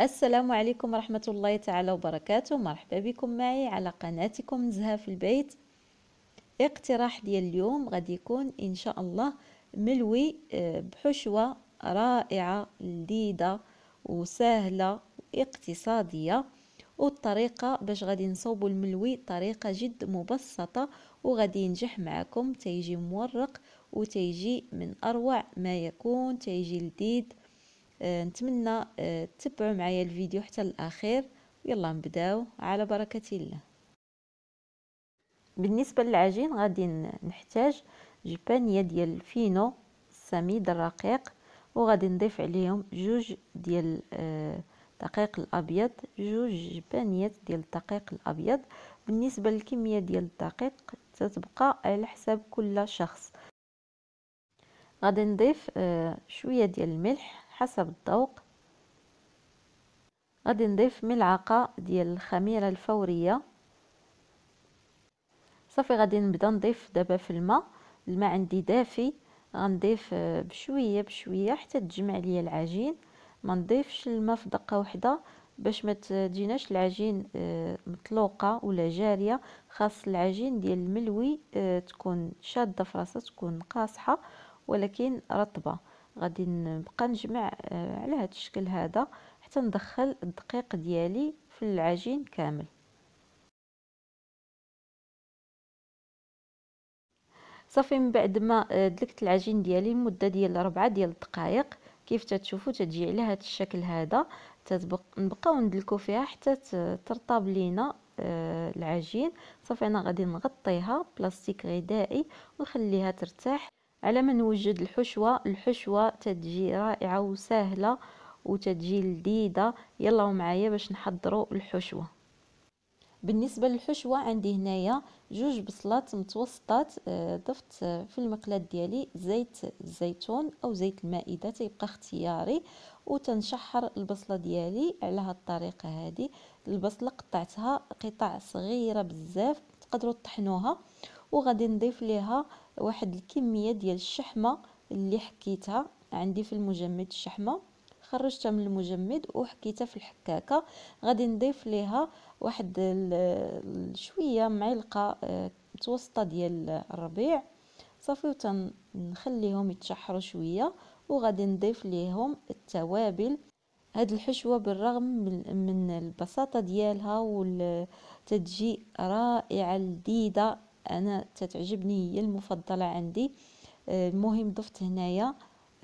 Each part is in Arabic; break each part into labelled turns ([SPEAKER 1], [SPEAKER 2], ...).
[SPEAKER 1] السلام عليكم ورحمة الله تعالى وبركاته مرحبا بكم معي على قناتكم زها في البيت اقتراح ديال اليوم غادي يكون إن شاء الله ملوي آه، بحشوة رائعة لذيذة وسهلة واقتصادية والطريقة باش غادي نصوبوا الملوي طريقة جد مبسطة وغادي ينجح معكم تيجي مورق وتيجي من أروع ما يكون تيجي لذيذ آه، نتمنى آه، تتبعوا معايا الفيديو حتى الاخير يلا نبداو على بركه الله بالنسبه للعجين غادي نحتاج جبانيه ديال الفينو السميد الرقيق وغادي نضيف عليهم جوج ديال الدقيق آه، الابيض جوج جبانيات ديال الدقيق الابيض بالنسبه للكميه ديال الدقيق تتبقى على حساب كل شخص غادي نضيف شويه ديال الملح حسب الذوق غادي نضيف ملعقة ديال الخميرة الفورية صافي غادي نبدا نضيف دابا في الماء الماء عندي دافي غنضيف بشويه بشويه حتى تجمع ليا العجين ما نضيفش الماء في دقه واحده باش ما تجيناش العجين آه، مطلوقه ولا جاريه خاص العجين ديال الملوي آه، تكون شاده في راسها تكون قاصحه ولكن رطبه غادي نبقى نجمع آه، على هذا الشكل هذا حتى ندخل الدقيق ديالي في العجين كامل صافي من بعد ما آه، دلكت العجين ديالي مده ديال 4 ديال الدقائق كيف تتشوفوا تجي على هذا الشكل هذا نبقاو ندلكو فيها حتى ترطب لينا آه، العجين صافي انا غادي نغطيها بلاستيك غذائي ونخليها ترتاح على ما نوجد الحشوه الحشوه تتجي رائعه وسهله وتتجي لذيذه يلا معايا باش نحضروا الحشوه بالنسبه للحشوه عندي هنايا جوج بصلات متوسطات آه، ضفت آه، في المقلاه ديالي زيت الزيتون او زيت المائده تيبقى اختياري وتنشحر البصله ديالي على هاد الطريقه هذه البصله قطعتها قطع صغيره بزاف تقدروا تطحنوها وغادي نضيف ليها واحد الكميه ديال الشحمه اللي حكيتها عندي في المجمد الشحمه خرجتها من المجمد وحكيتها في الحكاكه غادي نضيف ليها واحد شويه معلقه آه، متوسطه ديال الربيع صافي وتنخليهم يتشحروا شويه وغادي نضيف ليهم التوابل هاد الحشوه بالرغم من, من البساطه ديالها والتتجي رائعه لذيذه انا تتعجبني هي المفضله عندي آه، المهم ضفت هنايا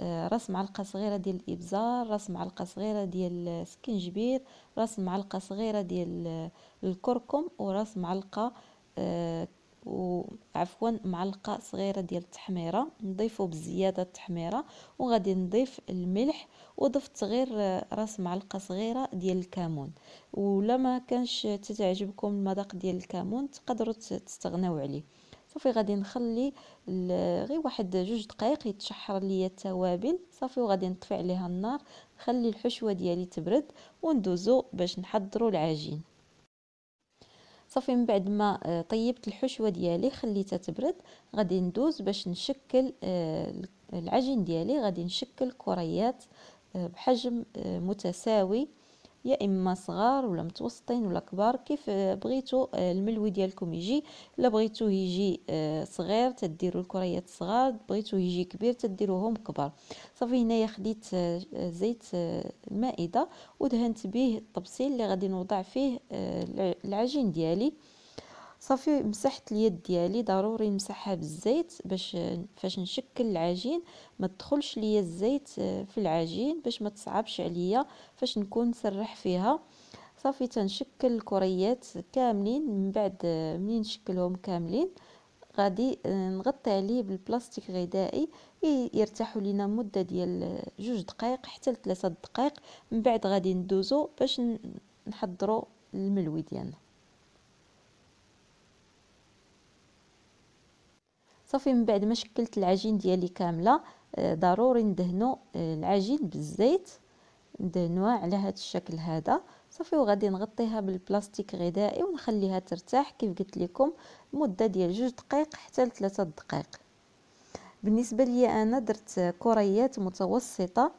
[SPEAKER 1] آه، راس معلقه صغيره ديال الابزار راس معلقه صغيره ديال السكنجبير راس معلقه صغيره ديال الكركم وراس معلقه آه، وعفوا معلقه صغيره ديال التحميره نضيفو بزياده التحميره وغادي نضيف الملح وضفت غير راس معلقه صغيره ديال الكمون ولا ما كانش تتعجبكم المذاق ديال الكمون تقدروا تستغناو عليه صافي غادي نخلي غير واحد جوج دقائق يتشحر ليا التوابل صافي وغادي نطفي عليها النار نخلي الحشوه ديالي تبرد وندوزو باش نحضروا العجين صافي من بعد ما آه، طيبت الحشوه ديالي خليتها تبرد غادي ندوز باش نشكل آه، العجين ديالي غادي نشكل كريات آه، بحجم متساوي يا اما صغار ولا متوسطين ولا كبار كيف بغيتو آه، الملوي ديالكم يجي الا بغيتوه يجي آه، صغير تديروا الكريات صغار بغيتوه يجي كبير تديروهم كبار صافي هنايا خديت آه، زيت المائده ودهنت به الطبسيل اللي غادي نوضع فيه العجين ديالي صافي مسحت اليد ديالي ضروري نمسحها بالزيت باش فاش نشكل العجين ما تدخلش ليا الزيت في العجين باش ما تصعبش عليا فاش نكون نسرح فيها صافي تنشكل الكريات كاملين من بعد منين نشكلهم كاملين غادي نغطي عليه بالبلاستيك غذائي يرتاحوا لينا مده ديال جوج دقائق حتى لثلاثة دقائق من بعد غادي ندوزو باش نحضروا الملوي ديالنا صافي من بعد ما شكلت العجين ديالي كامله آه، ضروري ندهنو آه، العجين بالزيت ندهنوها على هذا الشكل هذا صافي وغادي نغطيها بالبلاستيك غذائي ونخليها ترتاح كيف قلت لكم مده ديال جوج دقائق حتى لثلاثة دقائق بالنسبه لي انا درت كريات متوسطه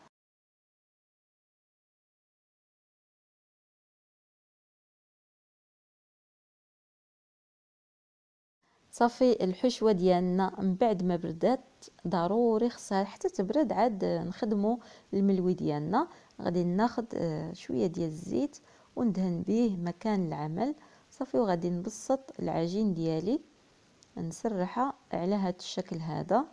[SPEAKER 1] صافي الحشوه ديالنا من بعد ما بردات ضروري خصها حتى تبرد عاد نخدمو الملوي ديالنا غادي ناخد آه، شويه ديال الزيت وندهن به مكان العمل صافي وغادي نبسط العجين ديالي نسرحها على هذا الشكل هذا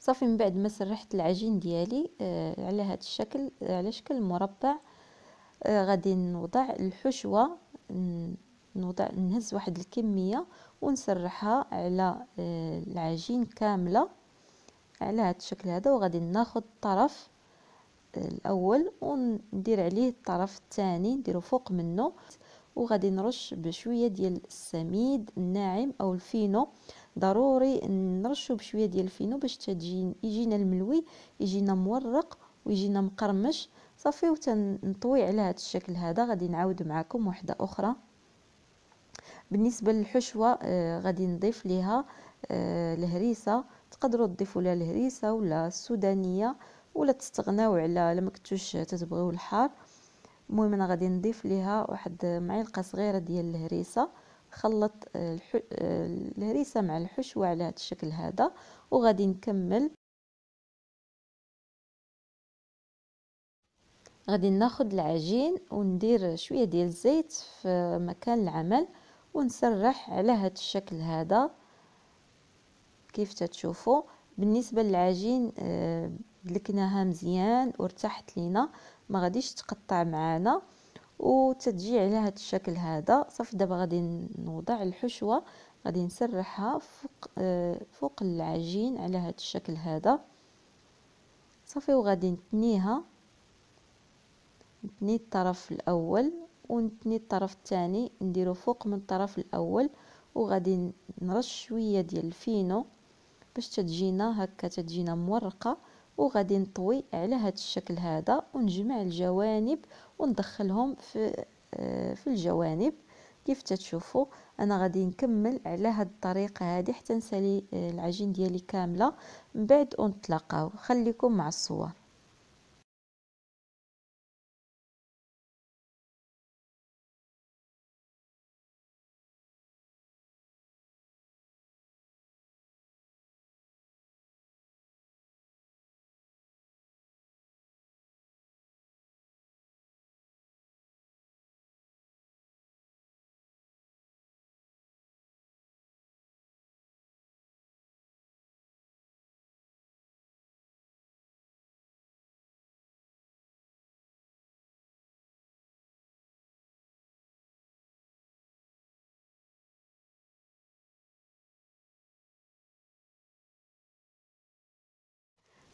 [SPEAKER 1] صافي من بعد ما سرحت العجين ديالي آه على هذا الشكل آه، على شكل مربع آه غادي نوضع الحشوه نوضع نهز واحد الكميه ونسرحها على آه العجين كامله على هذا الشكل هذا وغادي ناخذ الطرف آه، الاول وندير عليه الطرف الثاني نديرو فوق منه وغادي نرش بشويه ديال السميد الناعم او الفينو ضروري نرشو بشويه ديال الفينو باش تجي يجينا الملوي يجينا مورق ويجينا مقرمش صافي وتنطوي على هذا الشكل هذا غادي نعاود معكم وحده اخرى بالنسبه للحشوه آه غادي نضيف ليها آه الهريسه تقدروا تضيفوا لها الهريسه ولا السودانيه ولا تستغناو على كنتوش تتبغيو الحار المهم انا غادي نضيف ليها واحد معلقه صغيره ديال الهريسه خلط آه، آه، الهريسه مع الحشوه على هذا الشكل هذا وغادي نكمل غادي ناخذ العجين وندير شويه ديال الزيت في مكان العمل ونسرح على هذا الشكل هذا كيف تتشوفوا بالنسبه للعجين آه، دلكناها مزيان وارتاحت لينا ما غاديش تقطع معانا وتتجي على هذا الشكل هذا صافي دابا غادي نوضع الحشوه غادي نسرحها فوق آه فوق العجين على هذا الشكل هذا صافي وغادي نتنيها نتني الطرف الاول ونتني الطرف الثاني نديرو فوق من الطرف الاول وغادي نرش شويه ديال الفينو باش تتجينا هكا تتجينا مورقه وغادي نطوي على هذا الشكل هذا ونجمع الجوانب وندخلهم في آه، في الجوانب كيف تتشوفوا انا غادي نكمل على هاد الطريقه هذه حتى نسالي آه، العجين ديالي كامله من بعد ونتلاقاو خليكم مع الصور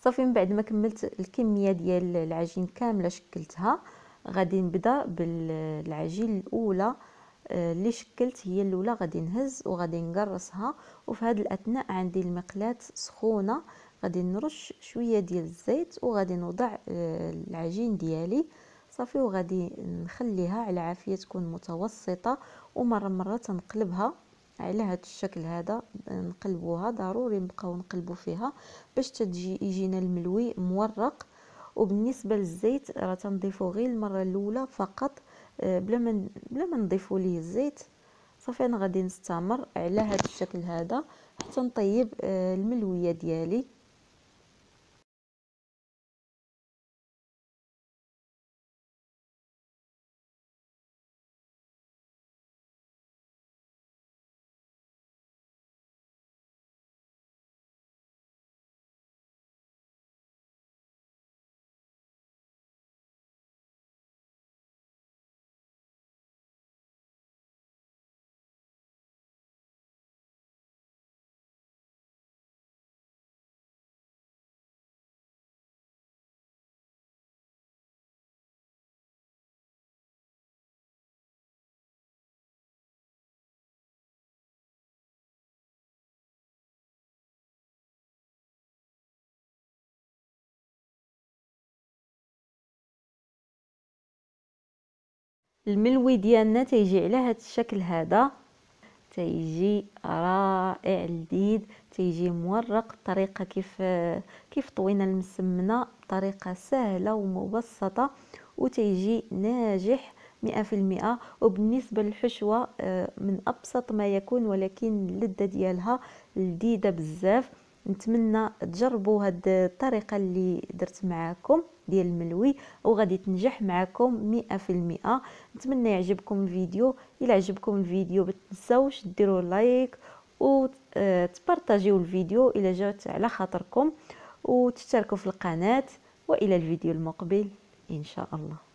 [SPEAKER 1] صافي من بعد ما كملت الكميه ديال العجين كامله شكلتها غادي نبدا بالعجين الاولى آه، اللي شكلت هي الاولى غادي نهز وغادي نقرصها وفي هذا الاثناء عندي المقلات سخونه غادي نرش شويه ديال الزيت وغادي نوضع آه، العجين ديالي صافي وغادي نخليها على عافيه تكون متوسطه ومره مره تنقلبها على هذا الشكل هذا نقلبوها ضروري نبقاو نقلبو فيها باش تجي يجينا الملوي مورق وبالنسبه للزيت راه تنضيفو غير المره الاولى فقط آه، بلا ما بلا ما نضيفو ليه الزيت صافي انا غادي نستمر على هذا الشكل هذا حتى نطيب آه، الملويه ديالي الملوي ديالنا تيجي على هذا الشكل هذا تيجي رائع لذيذ تيجي مورق طريقة كيف كيف طوينا المسمنه بطريقه سهله ومبسطه وتيجي ناجح مئة في المئة وبالنسبة للحشوة آه، من أبسط ما يكون ولكن اللذة ديالها لذيذة بزاف نتمنى تجربوا هاد الطريقه اللي درت معاكم ديال الملوي وغادي تنجح معاكم مئة المئة نتمنى يعجبكم الفيديو الا عجبكم الفيديو بتنسوش ديروا لايك وتبارطاجيو آه، الفيديو الا جات على خاطركم وتشتركوا في القناه والى الفيديو المقبل ان شاء الله